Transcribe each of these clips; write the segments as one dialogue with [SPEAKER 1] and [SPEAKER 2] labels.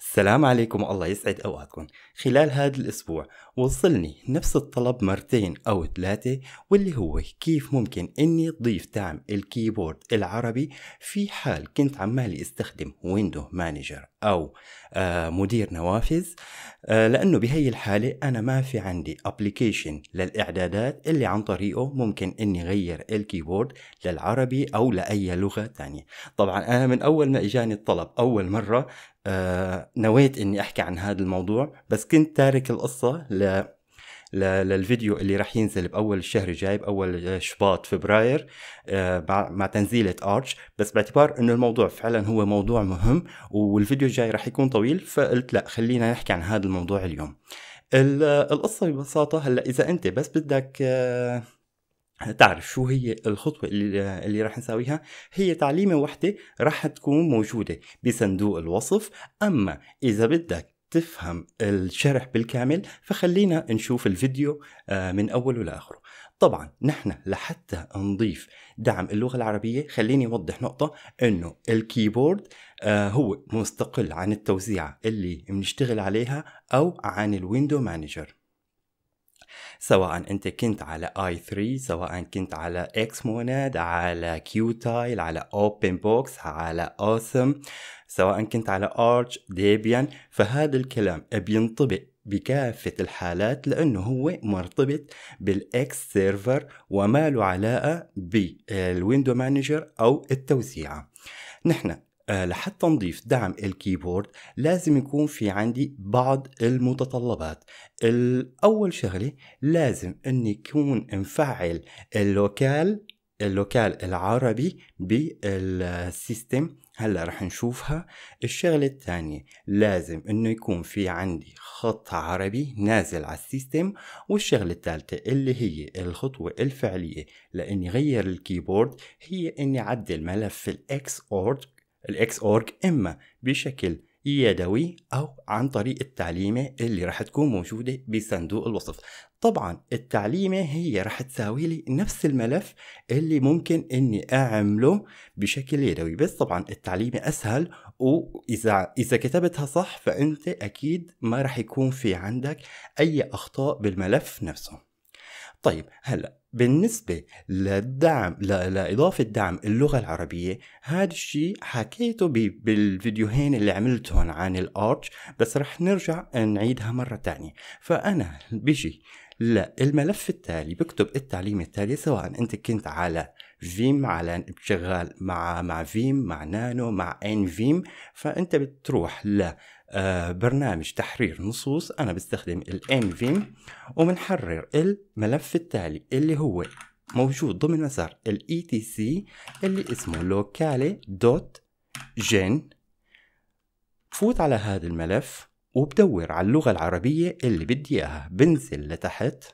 [SPEAKER 1] السلام عليكم الله يسعد أوقاتكم خلال هذا الأسبوع وصلني نفس الطلب مرتين أو ثلاثة واللي هو كيف ممكن أني أضيف دعم الكيبورد العربي في حال كنت عمالي استخدم ويندو مانجر او آه، مدير نوافذ آه، لانه بهي الحاله انا ما في عندي ابلكيشن للاعدادات اللي عن طريقه ممكن اني غير الكيبورد للعربي او لاي لغه تانية طبعا انا من اول ما اجاني الطلب اول مره آه، نويت اني احكي عن هذا الموضوع بس كنت تارك القصه ل للفيديو اللي راح ينزل باول الشهر الجاي باول آه، شباط فبراير آه، مع تنزيله ارتش بس باعتبار انه الموضوع فعلا هو موضوع مهم والفيديو الجاي راح يكون طويل فقلت لا خلينا نحكي عن هذا الموضوع اليوم القصه ببساطه هلا اذا انت بس بدك آه، تعرف شو هي الخطوة اللي, اللي راح نساويها هي تعليمة واحدة راح تكون موجودة بصندوق الوصف أما إذا بدك تفهم الشرح بالكامل فخلينا نشوف الفيديو آه، من أوله لآخره طبعا نحن لحتى نضيف دعم اللغة العربية خليني أوضح نقطة أنه الكيبورد آه، هو مستقل عن التوزيعة اللي بنشتغل عليها أو عن الويندو مانجر سواء انت كنت على اي 3 سواء كنت على اكس موناد على كيو تايل على اوبن بوكس على اوسم سواء كنت على ارش ديبيان فهذا الكلام بينطبق بكافة الحالات لأنه هو مرتبط بالإكس سيرفر وما له علاقة بالويندو مانجر أو التوزيعة نحن آه، لحتى نضيف دعم الكيبورد لازم يكون في عندي بعض المتطلبات اول شغله لازم اني يكون مفعل اللوكال اللوكال العربي بالسيستم هلا رح نشوفها الشغلة الثانية لازم انه يكون في عندي خط عربي نازل على السيستم والشغلة الثالثة اللي هي الخطوة الفعلية لاني غير الكيبورد هي اني عدل ملف الاكس اورد الاكس اورج اما بشكل يدوي او عن طريق التعليمه اللي راح تكون موجوده بصندوق الوصف طبعا التعليمه هي راح تساوي لي نفس الملف اللي ممكن اني اعمله بشكل يدوي بس طبعا التعليمه اسهل واذا اذا كتبتها صح فانت اكيد ما راح يكون في عندك اي اخطاء بالملف نفسه طيب هلا بالنسبة للدعم لإضافة دعم اللغة العربية هذا الشيء حكيته بالفيديوهين اللي عملتهم عن الارتش بس رح نرجع نعيدها مرة تانية فأنا بيجي للملف التالي بكتب التعليم التالي سواء أنت كنت على فيم على شغال مع مع فيم مع نانو مع ان فيم فانت بتروح ل آه، برنامج تحرير نصوص انا بستخدم الانفيم وبنحرر الملف التالي اللي هو موجود ضمن مسار ال etc اللي اسمه لوكالي دوت جن بفوت على هذا الملف وبدور على اللغة العربية اللي بدي إياها بنزل لتحت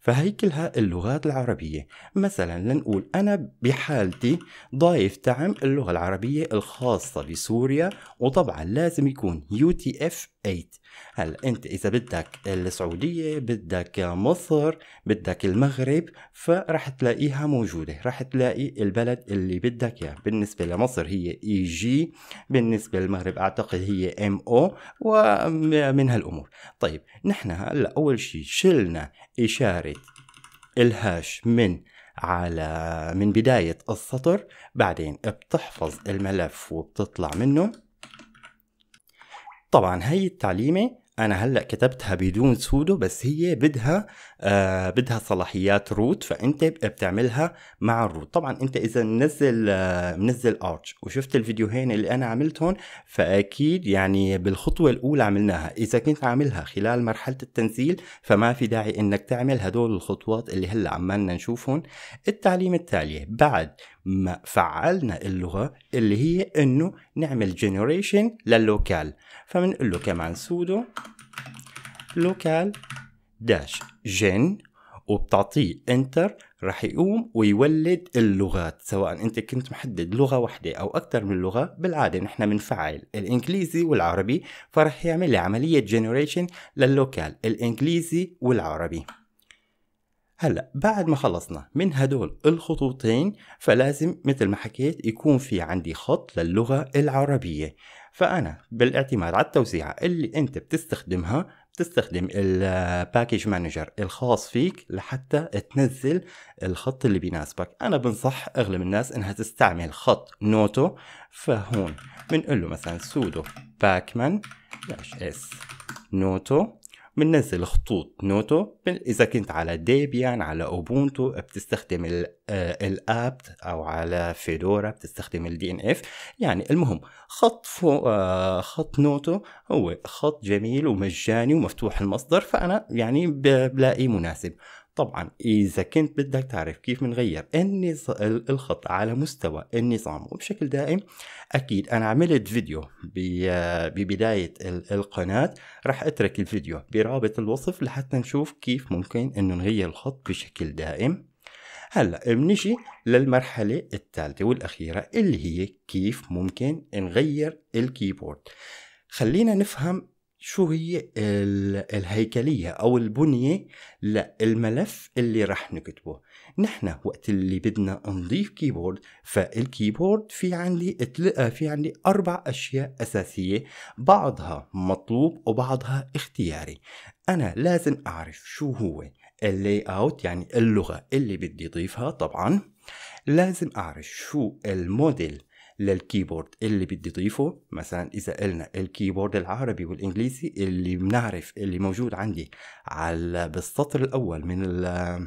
[SPEAKER 1] فهيكلها اللغات العربية مثلا لنقول أنا بحالتي ضايف تعم اللغة العربية الخاصة بسوريا وطبعا لازم يكون UTF-8 هلا انت اذا بدك السعوديه بدك مصر بدك المغرب فرح تلاقيها موجوده رح تلاقي البلد اللي بدك اياه بالنسبه لمصر هي اي جي بالنسبه للمغرب اعتقد هي ام او ومن هالامور طيب نحن هلا اول شيء شلنا اشاره الهاش من على من بدايه السطر بعدين بتحفظ الملف وبتطلع منه طبعا هي التعليمه انا هلا كتبتها بدون سودو بس هي بدها آه بدها صلاحيات روت فانت بتعملها مع الروت طبعا انت اذا منزل آه منزل أرتش وشفت الفيديوهين اللي انا عملتهم فاكيد يعني بالخطوه الاولى عملناها اذا كنت عاملها خلال مرحله التنزيل فما في داعي انك تعمل هدول الخطوات اللي هلا عمالنا نشوفهم التعليم التاليه بعد ما فعلنا اللغه اللي هي انه نعمل جنريشن لللوكال فبنقول له كمان سودو لوكال داش جن وبتعطيه انتر راح يقوم ويولد اللغات سواء انت كنت محدد لغه واحده او اكثر من لغه بالعاده نحن بنفعل الانجليزي والعربي فراح يعمل لي عمليه جنريشن لللوكال الانجليزي والعربي هلا بعد ما خلصنا من هدول الخطوطين فلازم مثل ما حكيت يكون في عندي خط للغة العربية فأنا بالاعتماد على التوزيعة اللي أنت بتستخدمها بتستخدم الباكج مانجر الخاص فيك لحتى تنزل الخط اللي بيناسبك انا بنصح اغلب الناس انها تستعمل خط نوتو فهون بنقول له مثلا سودو باكمان اس نوتو بننزل خطوط نوتو اذا كنت على ديبيان على اوبونتو بتستخدم الابت آه، او على فيدورا بتستخدم الدي ان اف يعني المهم خط فوق آه، خط نوتو هو خط جميل ومجاني ومفتوح المصدر فانا يعني بلاقيه مناسب طبعا اذا كنت بدك تعرف كيف بنغير الخط على مستوى النظام وبشكل دائم اكيد انا عملت فيديو ببدايه القناه راح اترك الفيديو برابط الوصف لحتى نشوف كيف ممكن انه نغير الخط بشكل دائم هلا بنجي للمرحله الثالثه والاخيره اللي هي كيف ممكن نغير الكيبورد خلينا نفهم شو هي الهيكلية أو البنية للملف اللي رح نكتبه نحن وقت اللي بدنا نضيف كيبورد فالكيبورد في عندي آه، في عندي أربع أشياء أساسية بعضها مطلوب وبعضها اختياري أنا لازم أعرف شو هو اللي اوت يعني اللغة اللي بدي أضيفها طبعا لازم أعرف شو الموديل للكيبورد اللي بدي ضيفه مثلا اذا قلنا الكيبورد العربي والانجليزي اللي بنعرف اللي موجود عندي على بالسطر الاول من ال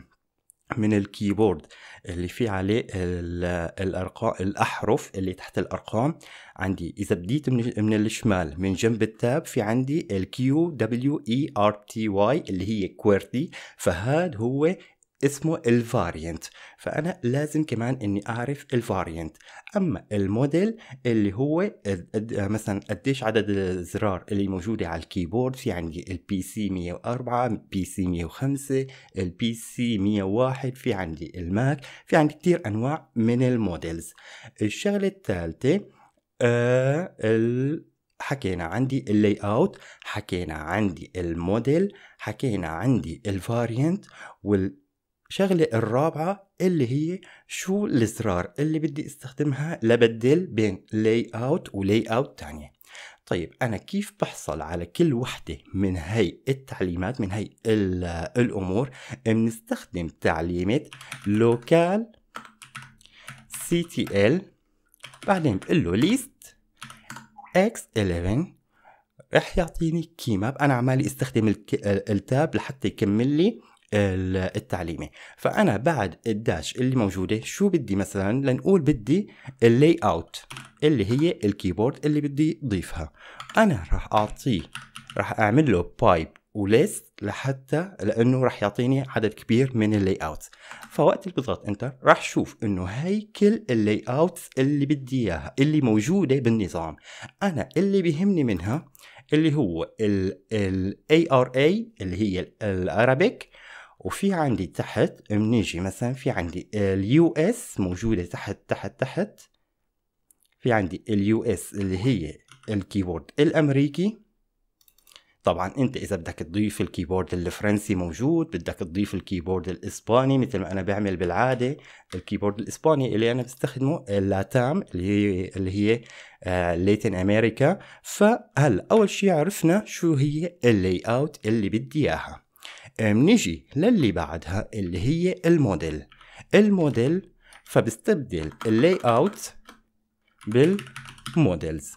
[SPEAKER 1] من الكيبورد اللي في عليه الارقام الاحرف اللي تحت الارقام عندي اذا بديت من, من الشمال من جنب التاب في عندي الكيو دبليو اي ار تي واي اللي هي كويرتي فهاد هو اسمه الفارينت فانا لازم كمان اني اعرف الفارينت اما الموديل اللي هو مثلا قديش عدد الازرار اللي موجوده على الكيبورد يعني في عندي البي سي 104 بي سي 105 البي سي 101 في عندي الماك في عندي كتير انواع من الموديلز الشغله الثالثه آه حكينا عندي اللي اوت حكينا عندي الموديل حكينا عندي الفارينت وال الشغله الرابعه اللي هي شو الزرار اللي بدي استخدمها لبدل بين لاي اوت ولاي اوت تانية طيب انا كيف بحصل على كل وحده من هي التعليمات من هي الامور بنستخدم تعليمه لوكال سي تي ال بعدين بقول له ليست اكس 11 رح يعطيني كي ماب انا عمالي استخدم التاب لحتى يكمل لي التعليمي فانا بعد الداش اللي موجوده شو بدي مثلا لنقول بدي اللاي اوت اللي هي الكيبورد اللي بدي ضيفها انا راح اعطيه راح اعمل له بايب وليست لحتى لانه راح يعطيني عدد كبير من اللاي اوت فوقت اللي بضغط انتر راح شوف انه هي كل اللاي اوت اللي بدي اياها اللي موجوده بالنظام انا اللي بيهمني منها اللي هو الاي ار اي اللي هي الارابيك وفي عندي تحت منيجي مثلا في عندي اليو اس موجودة تحت تحت تحت في عندي اليو اس اللي هي الكيبورد الامريكي طبعا انت اذا بدك تضيف الكيبورد الفرنسي موجود بدك تضيف الكيبورد الاسباني مثل ما انا بعمل بالعاده الكيبورد الاسباني اللي انا بستخدمه اللاتام اللي هي اللي هي آه لاتين امريكا فهلا اول شيء عرفنا شو هي اللي اوت اللي بدي اياها بنيجي للي بعدها اللي هي الموديل الموديل فبستبدل اللاي اوت بالموديلز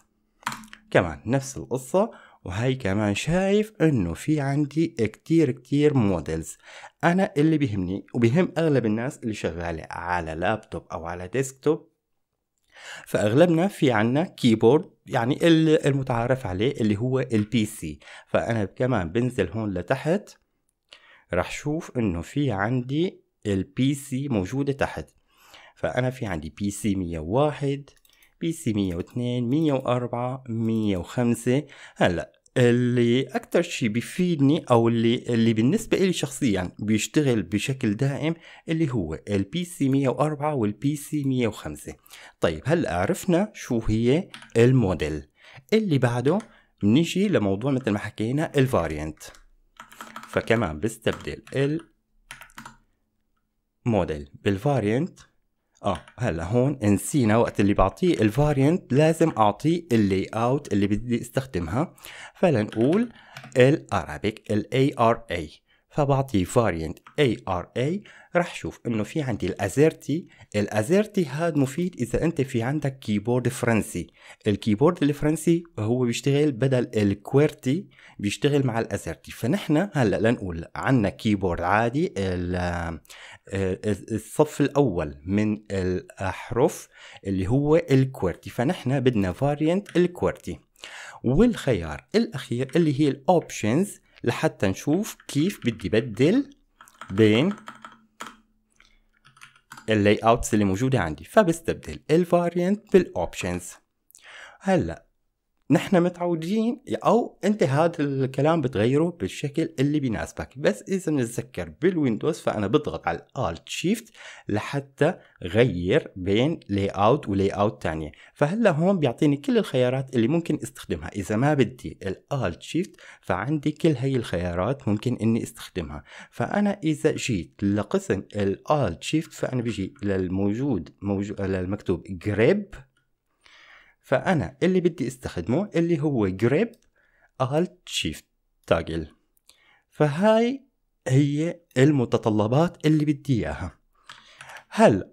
[SPEAKER 1] كمان نفس القصة وهي كمان شايف انه في عندي كتير كتير موديلز انا اللي بيهمني وبيهم اغلب الناس اللي شغالة على لابتوب او على ديسكتوب فاغلبنا في عنا كيبورد يعني المتعارف عليه اللي هو البي سي فانا كمان بنزل هون لتحت راح شوف انه في عندي البي سي موجودة تحت فانا في عندي بي سي 101 بي سي 102 104 105 هلا اللي اكتر شي بيفيدني او اللي اللي بالنسبه لي شخصيا بيشتغل بشكل دائم اللي هو البي سي 104 والبي سي 105 طيب هلا عرفنا شو هي الموديل اللي بعده بنيجي لموضوع مثل ما حكينا الفاريانت فكمان بستبدل الموديل بالفاريانت اه هلا هون نسينا وقت اللي بعطيه الفاريانت لازم اعطيه اللي اوت اللي بدي استخدمها فلنقول الارابيك الاي ار اي فبعطيه فاريانت اي ار اي رح شوف انه في عندي الازيرتي الازيرتي هاد مفيد اذا انت في عندك كيبورد فرنسي الكيبورد الفرنسي هو بيشتغل بدل الكويرتي بيشتغل مع الازيرتي فنحن هلا لنقول عنا كيبورد عادي آه، الصف الاول من الاحرف اللي هو الكويرتي فنحن بدنا فاريانت الكويرتي والخيار الاخير اللي هي الاوبشنز لحتى نشوف كيف بدي بدل بين اللي اوتس اللي موجوده عندي فبستبدل الفاريانت بالاوبشنز هلا نحن متعودين او انت هذا الكلام بتغيره بالشكل اللي بيناسبك بس اذا نتذكر بالويندوز فانا بضغط على الالت شيفت لحتى غير بين لاي اوت ولاي اوت ثانيه فهلا هون بيعطيني كل الخيارات اللي ممكن استخدمها اذا ما بدي الالت شيفت فعندي كل هي الخيارات ممكن اني استخدمها فانا اذا جيت لقسم الالت شيفت فانا بجي للموجود موجود للمكتوب جريب فأنا اللي بدي استخدمه اللي هو grip alt shift تاجل فهاي هي المتطلبات اللي بدي إياها هلا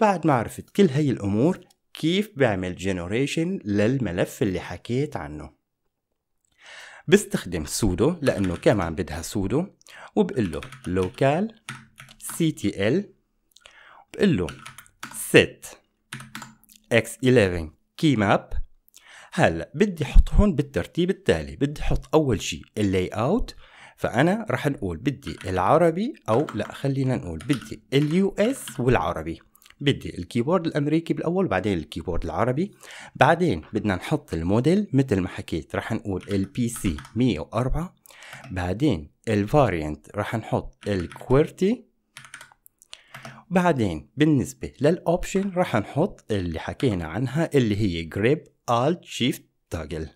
[SPEAKER 1] بعد ما عرفت كل هاي الأمور كيف بعمل generation للملف اللي حكيت عنه بستخدم سودو لأنه كمان بدها سودو وبقول له local ctl بقول له set X11 key map هلا بدي احطهم بالترتيب التالي بدي احط اول شيء اللاي اوت فانا راح نقول بدي العربي او لا خلينا نقول بدي اليو اس والعربي بدي الكيبورد الامريكي بالاول وبعدين الكيبورد العربي بعدين بدنا نحط الموديل مثل ما حكيت راح نقول البي سي 104 بعدين الفاريانت راح نحط الكويرتي بعدين بالنسبة للأوبشن راح نحط اللي حكينا عنها اللي هي grip alt shift toggle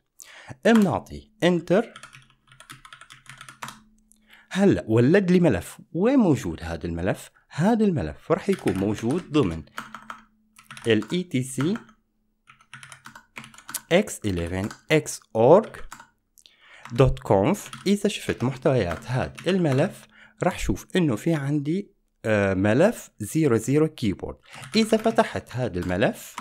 [SPEAKER 1] بنعطي انتر هلا ولد لي ملف وين موجود هذا الملف هذا الملف راح يكون موجود ضمن ال etc x11 xorg اذا شفت محتويات هذا الملف راح شوف انه في عندي آه، ملف 00 كيبورد اذا فتحت هذا الملف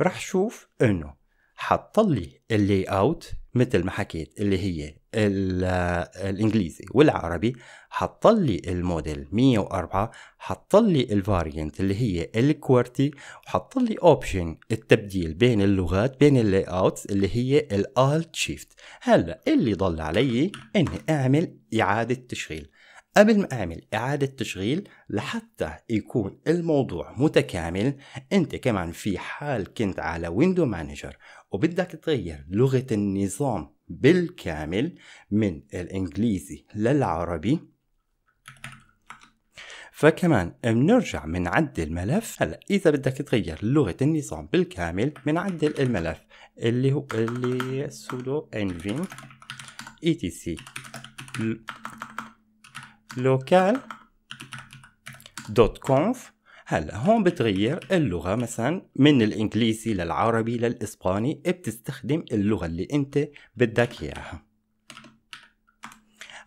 [SPEAKER 1] راح شوف انه حط لي اللي اوت مثل ما حكيت اللي هي آه، الانجليزي والعربي حط لي الموديل 104 حط لي الفاريانت اللي هي الكوارتي وحط لي اوبشن التبديل بين اللغات بين اللي اوت اللي هي الالت شيفت هلا اللي ضل علي اني اعمل اعاده تشغيل قبل ما أعمل إعادة تشغيل لحتى يكون الموضوع متكامل أنت كمان في حال كنت على ويندو مانجر وبدك تغير لغة النظام بالكامل من الإنجليزي للعربي فكمان بنرجع بنعدل الملف هلا اذا بدك تغير لغه النظام بالكامل بنعدل الملف اللي هو اللي سودو انفين اي تي سي local.conf دوت كونف هلا هون بتغير اللغة مثلا من الإنجليزي للعربي للإسباني بتستخدم اللغة اللي أنت بدك إياها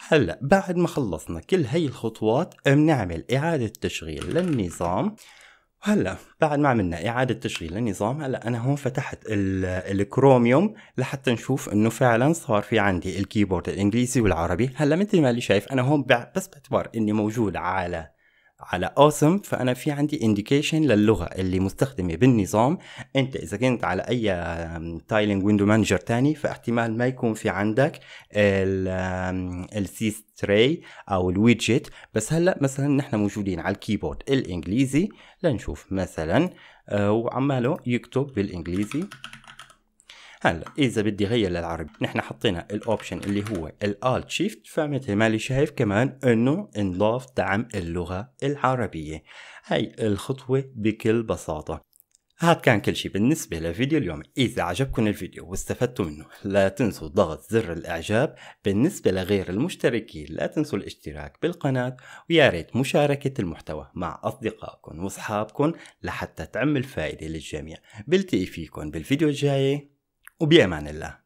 [SPEAKER 1] هلا بعد ما خلصنا كل هاي الخطوات بنعمل إعادة تشغيل للنظام وهلا بعد ما عملنا إعادة تشغيل للنظام هلا أنا هون فتحت الكروميوم لحتى نشوف إنه فعلا صار في عندي الكيبورد الإنجليزي والعربي هلا مثل ما اللي شايف أنا هون بس باعتبار إني موجود على على اوسم فانا في عندي انديكيشن للغه اللي مستخدمه بالنظام انت اذا كنت على اي تايلينج ويندو مانجر تاني فاحتمال ما يكون في عندك السي تري او الويدجت بس هلا مثلا نحن موجودين على الكيبورد الانجليزي لنشوف مثلا آه، وعماله يكتب بالانجليزي هلا اذا بدي غير للعربي نحن حطينا الاوبشن اللي هو الالت شيفت فمثل ما اللي شايف كمان انه انضاف دعم اللغه العربيه هاي الخطوه بكل بساطه هاد كان كل شيء بالنسبة لفيديو اليوم إذا عجبكم الفيديو واستفدتوا منه لا تنسوا ضغط زر الإعجاب بالنسبة لغير المشتركين لا تنسوا الاشتراك بالقناة ويا ريت مشاركة المحتوى مع أصدقائكم وأصحابكم لحتى تعمل فائدة للجميع بلتقي فيكم بالفيديو الجاي وبأمان الله